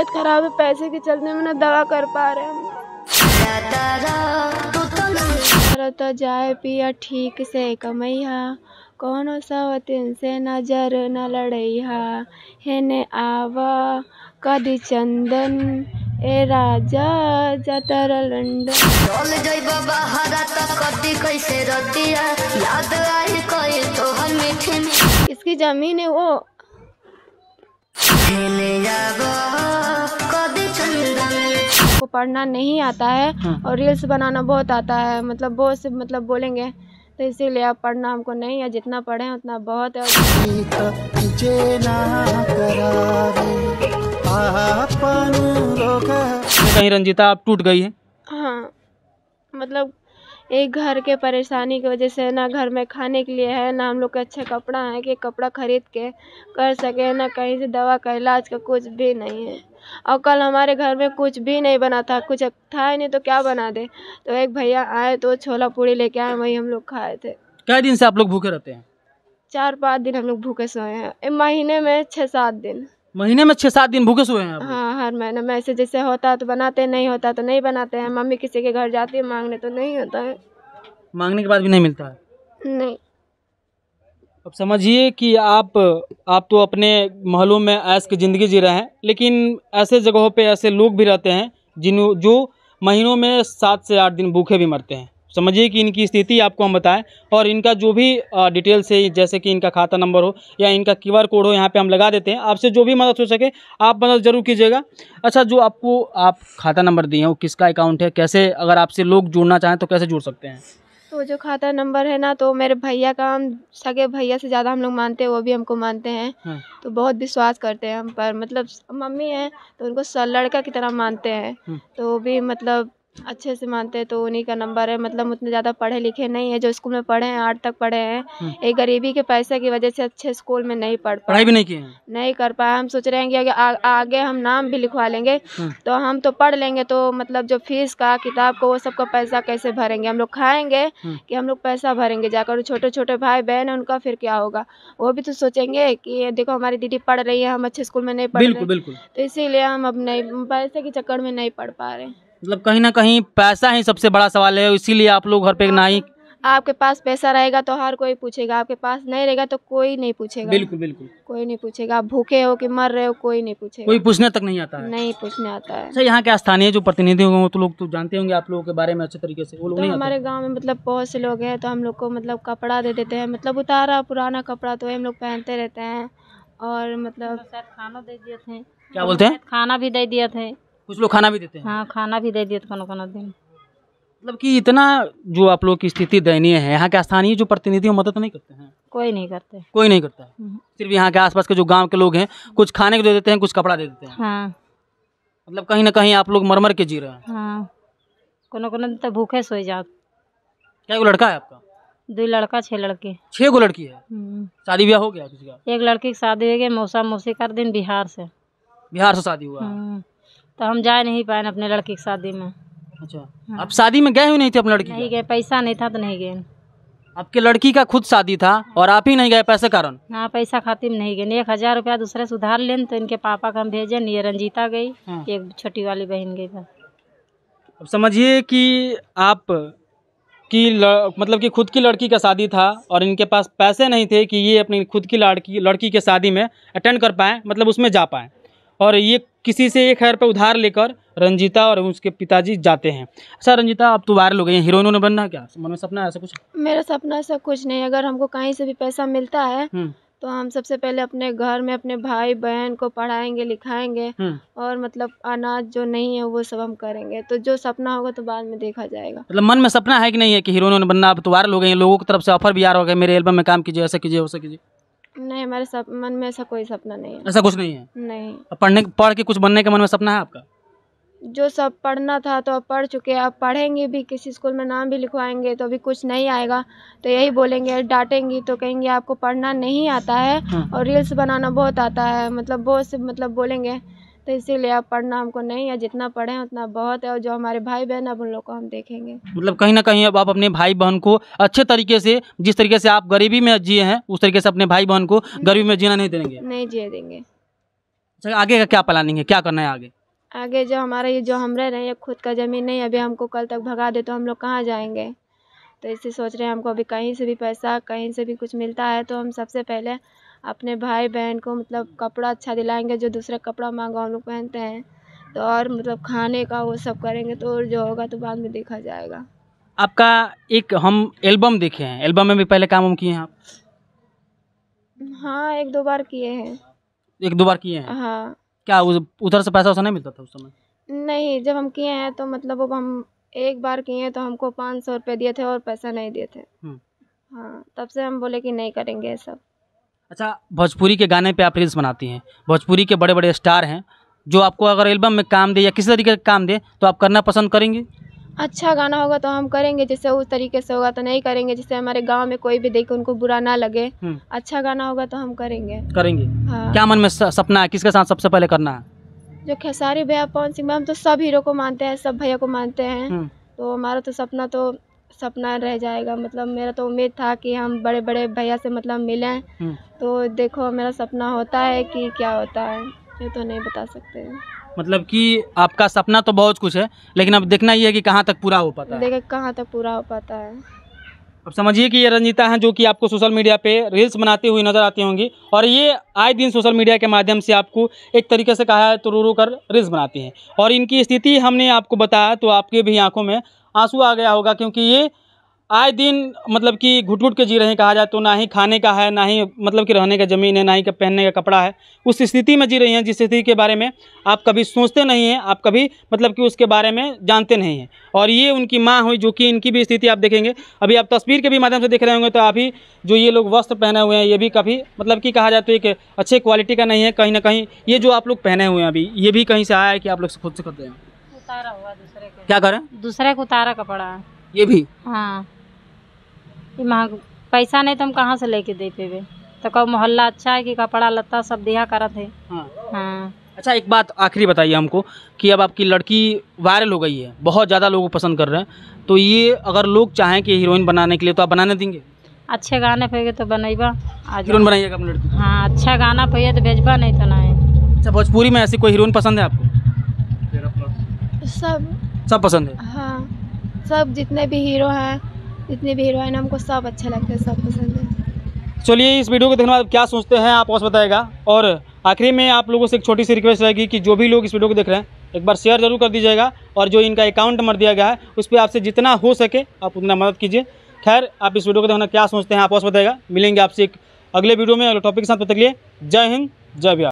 तबीयत खराब है पैसे के चलते में ना दवा कर पा रहे हम तो जाए पिया ठीक से कमैया कौनो सवतिन से नजर न लड़ैया हेने आवा कदी चंदन ए राजा जतर लंडन तो तो इसकी जमीन है वो को पढ़ना नहीं आता है हाँ। और रील्स बनाना बहुत आता है मतलब बहुत से मतलब बोलेंगे तो इसीलिए आप पढ़ना हमको नहीं है जितना पढ़े उतना बहुत है कहीं रंजीता आप टूट गई है हाँ मतलब एक घर के परेशानी की वजह से ना घर में खाने के लिए है ना हम लोग के अच्छे कपड़ा है कि कपड़ा खरीद के कर सके ना कहीं से दवा का इलाज का कुछ भी नहीं है और कल हमारे घर में कुछ भी नहीं बना था कुछ था ही नहीं तो क्या बना दे तो एक भैया आए तो छोला पूड़ी लेके आए वही हम लोग खाए थे कई दिन से आप लोग भूखे रहते हैं चार पाँच दिन हम लोग भूखे सोए हैं महीने में छः सात दिन महीने में छह सात दिन भूखे सोए हैं हाँ हर महीने में ऐसे जैसे होता है तो बनाते हैं, नहीं होता तो नहीं बनाते हैं मम्मी किसी के घर जाती है मांगने तो नहीं होता है मांगने के बाद भी नहीं मिलता है नहीं अब समझिए कि आप आप तो अपने महलों में ऐस की ज़िंदगी जी रहे हैं लेकिन ऐसे जगहों पे ऐसे लोग भी रहते हैं जिन जो महीनों में सात से आठ दिन भूखे भी मरते हैं समझिए कि इनकी स्थिति आपको हम बताएं और इनका जो भी डिटेल्स है जैसे कि इनका खाता नंबर हो या इनका क्यू आर कोड हो यहाँ पे हम लगा देते हैं आपसे जो भी मदद हो सके आप मदद ज़रूर कीजिएगा अच्छा जो आपको आप खाता नंबर दिए हैं वो किसका अकाउंट है कैसे अगर आपसे लोग जुड़ना चाहें तो कैसे जुड़ सकते हैं तो जो खाता नंबर है ना तो मेरे भैया का हम सगे भैया से ज़्यादा हम लोग मानते हैं वो भी हमको मानते हैं हाँ। तो बहुत विश्वास करते हैं हम पर मतलब मम्मी हैं तो उनको लड़का की तरह मानते हैं हाँ। तो वो भी मतलब अच्छे से मानते हैं तो उन्हीं का नंबर है मतलब उतने ज़्यादा पढ़े लिखे नहीं है जो स्कूल में पढ़े हैं आठ तक पढ़े हैं हम्म। एक गरीबी के पैसे की वजह से अच्छे स्कूल में नहीं पढ़ पढ़ाई भी नहीं किए नहीं कर पाए हम सोच रहे हैं कि आगे, आ, आगे हम नाम भी लिखवा लेंगे हम्म। तो हम तो पढ़ लेंगे तो मतलब जो फीस का किताब को वो सबका पैसा कैसे भरेंगे हम लोग खाएंगे हम्म। कि हम लोग पैसा भरेंगे जाकर छोटे छोटे भाई बहन है उनका फिर क्या होगा वो भी तो सोचेंगे कि देखो हमारी दीदी पढ़ रही है हम अच्छे स्कूल में नहीं पढ़ रहे तो इसीलिए हम अब नहीं पैसे के चक्कर में नहीं पढ़ पा रहे मतलब कहीं ना कहीं पैसा ही सबसे बड़ा सवाल है इसीलिए आप लोग घर पे ना ही आपके पास पैसा रहेगा तो हर कोई पूछेगा आपके पास नहीं रहेगा तो कोई नहीं पूछेगा बिल्कुल बिल्कुल कोई नहीं पूछेगा आप भूखे हो कि मर रहे हो कोई नहीं पूछेगा कोई पूछने तक नहीं आता है नहीं पूछने आता है अच्छा, यहाँ के स्थानीय जो प्रतिनिधि होंगे तो लोग तो जानते होंगे आप लोगों के बारे में अच्छे तरीके से वो लोग तो नहीं हमारे गाँव में मतलब बहुत से लोग हैं तो हम लोग को मतलब कपड़ा दे देते हैं मतलब उतारा पुराना कपड़ा तो हम लोग पहनते रहते हैं और मतलब खाना दे दिए थे क्या बोलते हैं खाना भी दे दिए थे कुछ लोग खाना भी देते हैं हाँ खाना भी दे दिए तो कोनो कोनो दिन मतलब कि इतना जो आप लोग की स्थिति दयनीय है यहाँ के स्थानीय जो प्रतिनिधि मदद तो नहीं करते हैं कोई नहीं करते कोई नहीं करता हम्म। सिर्फ यहाँ के आसपास के जो गांव के लोग हैं कुछ खाने को दे देते हैं कुछ कपड़ा दे देते हैं हाँ। मतलब कहीं ना कहीं आप लोग मरमर के जी रहे हैं हाँ। कोनो कोनो दिन तो भूखे सोए जा क्या वो लड़का है आपका दो लड़का छह लड़के छह गो लड़की है हम्म। शादी ब्याह हो गया किसी का एक लड़की की शादी हो गई मौसा मौसी कर दिन बिहार से बिहार से शादी हुआ हाँ। तो हम जा नहीं पाए अपने लड़के की शादी में अच्छा हाँ। आप शादी में गए हुए नहीं थे अपने लड़की नहीं गए पैसा नहीं था तो नहीं गए आपके लड़की का खुद शादी था हाँ। और आप ही नहीं गए पैसे कारण हाँ पैसा खातिर में नहीं गए एक हजार रुपया दूसरे से उधार लेन तो इनके पापा का हम भेजे नहीं रंजीता गई हाँ। एक छोटी वाली बहन गई था अब समझिए कि आप की मतलब कि खुद की लड़की का शादी था और इनके पास पैसे नहीं थे कि ये अपनी खुद की लड़की लड़की के शादी में अटेंड कर पाएँ मतलब उसमें जा पाएँ और ये किसी से एक हज़ार रुपये उधार लेकर रंजीता और उसके पिताजी जाते हैं अच्छा रंजीता आप तो वायरल हो गए हैं हीरोइन उन्होंने बनना क्या मन में सपना ऐसा कुछ मेरा सपना ऐसा कुछ नहीं अगर हमको कहीं से भी पैसा मिलता है हम्म। तो हम सबसे पहले अपने घर में अपने भाई बहन को पढ़ाएंगे लिखाएंगे हम्म। और मतलब अनाज जो नहीं है वो सब हम करेंगे तो जो सपना होगा तो बाद में देखा जाएगा मतलब मन में सपना है कि नहीं है कि हीरोइन बनना आप तो वायरल हो गए हैं लोगों की तरफ से ऑफर भी आ रहा होगा मेरे एल्बम में काम कीजिए ऐसा कीजिए वैसा कीजिए नहीं हमारे मन में ऐसा कोई सपना नहीं है ऐसा कुछ नहीं है नहीं पढ़ने पढ़ के कुछ बनने के मन में सपना है आपका जो सब पढ़ना था तो अब पढ़ चुके अब पढ़ेंगे भी किसी स्कूल में नाम भी लिखवाएंगे तो अभी कुछ नहीं आएगा तो यही बोलेंगे डांटेंगी तो कहेंगे आपको पढ़ना नहीं आता है हाँ। और रील्स बनाना बहुत आता है मतलब बहुत से मतलब बोलेंगे तो इसीलिए अब पढ़ना हमको नहीं है जितना पढ़े उतना बहुत है और जो हमारे भाई बहन अब उन लोग को हम देखेंगे मतलब कहीं ना कहीं अब आप अपने भाई बहन को अच्छे तरीके से जिस तरीके से आप गरीबी में जिए हैं उस तरीके से अपने भाई बहन को गरीबी में जीना नहीं देंगे नहीं जिए देंगे अच्छा आगे का क्या प्लानिंग है क्या करना है आगे आगे जो हमारा ये जो हम रह रहे हैं खुद का ज़मीन नहीं अभी हमको कल तक भगा दे तो हम लोग कहाँ जाएंगे तो इसी सोच रहे हैं हमको अभी कहीं से भी पैसा कहीं से भी कुछ मिलता है तो हम सबसे पहले अपने भाई बहन को मतलब कपड़ा अच्छा दिलाएंगे जो दूसरा कपड़ा मांगा हम लोग पहनते हैं तो और मतलब खाने का वो सब करेंगे तो और जो होगा तो बाद में देखा जाएगा आपका एक हम एल्बम देखे हैं एल्बम में भी पहले काम हम किए हैं आप हाँ एक दो बार किए हैं एक दो बार किए हैं हाँ क्या उधर से पैसा वैसा नहीं मिलता था उस समय नहीं जब हम किए हैं तो मतलब वो हम एक बार किए तो हमको पाँच सौ रुपये दिए थे और पैसा नहीं दिए थे हम्म। हाँ तब से हम बोले कि नहीं करेंगे ये सब अच्छा भोजपुरी के गाने पे आप रील्स बनाती हैं भोजपुरी के बड़े बड़े स्टार हैं जो आपको अगर एल्बम में काम दे या किसी तरीके का काम दे तो आप करना पसंद करेंगे अच्छा गाना होगा तो हम करेंगे जैसे उस तरीके से होगा तो नहीं करेंगे जैसे हमारे गांव में कोई भी देखे उनको बुरा ना लगे हम्म। अच्छा गाना होगा तो हम करेंगे करेंगे हाँ। क्या मन में सपना है किसके साथ सबसे पहले करना है जो खेसारी भैया पवन सिंह हम तो सब हीरो को मानते हैं सब भैया को मानते हैं हम्म। तो हमारा तो सपना तो सपना रह जाएगा मतलब मेरा तो उम्मीद था कि हम बड़े बड़े भैया से मतलब मिलें हम्म। तो देखो मेरा सपना होता है कि क्या होता है ये तो नहीं बता सकते मतलब कि आपका सपना तो बहुत कुछ है लेकिन अब देखना ही है कि कहाँ तक पूरा हो पाता है देखे कहाँ तक पूरा हो पाता है अब समझिए कि ये रंजीता हैं जो कि आपको सोशल मीडिया पे रील्स बनाती हुई नज़र आती होंगी और ये आए दिन सोशल मीडिया के माध्यम से आपको एक तरीके से कहा है तो रो रो कर रील्स बनाती हैं और इनकी स्थिति हमने आपको बताया तो आपके भी आंखों में आंसू आ गया होगा क्योंकि ये आए दिन मतलब कि घुट घुट के जी रहे हैं कहा जाए तो ना ही खाने का है ना ही मतलब कि रहने का ज़मीन है ना ही पहनने का कपड़ा है उस स्थिति में जी रही हैं जिस स्थिति के बारे में आप कभी सोचते नहीं हैं आप कभी मतलब कि उसके बारे में जानते नहीं हैं और ये उनकी माँ हुई जो कि इनकी भी स्थिति आप देखेंगे अभी आप तस्वीर के भी माध्यम से देख रहे होंगे तो अभी जो ये लोग वस्त्र पहने हुए हैं ये भी कभी मतलब कि कहा जाए तो एक अच्छे क्वालिटी का नहीं है कहीं ना कहीं ये जो आप लोग पहने हुए हैं अभी ये भी कहीं से आया है कि आप लोग खुद से करते हैं क्या करें दूसरे को उतारा कपड़ा ये भी हाँ पैसा नहीं तो हम कहाँ से लेके दे पे तो कब मोहल्ला अच्छा है कि कपड़ा लत्ता सब दिया करत थे हाँ, हाँ। अच्छा एक बात आखिरी बताइए हमको कि अब आपकी लड़की वायरल हो गई है बहुत ज़्यादा लोग पसंद कर रहे हैं तो ये अगर लोग चाहें कि हीरोइन बनाने के लिए तो आप बनाने देंगे अच्छे गाने पे तो बनेबा हीरोइन बनाइएगा अपनी लड़की हाँ अच्छा गाना पे तो भेजबा नहीं तो ना अच्छा भोजपुरी में ऐसी कोई हीरोइन पसंद है आपको सब सब पसंद है हाँ सब जितने भी हीरो हैं जितने भी हीरोइन हमको सब अच्छे लगते हैं सब पसंद है चलिए इस वीडियो को देखने बाद क्या सोचते हैं आप और बताएगा और आखिरी में आप लोगों से एक छोटी सी रिक्वेस्ट रहेगी कि जो भी लोग इस वीडियो को देख रहे हैं एक बार शेयर जरूर कर दीजिएगा और जो इनका अकाउंट नंबर दिया गया है उस पर आपसे जितना हो सके आप उतना मदद कीजिए खैर आप इस वीडियो को देखना क्या सोचते हैं आप बताएगा मिलेंगे आपसे एक अगले वीडियो में अगले टॉपिक के साथ बताइए जय हिंद जय बिहार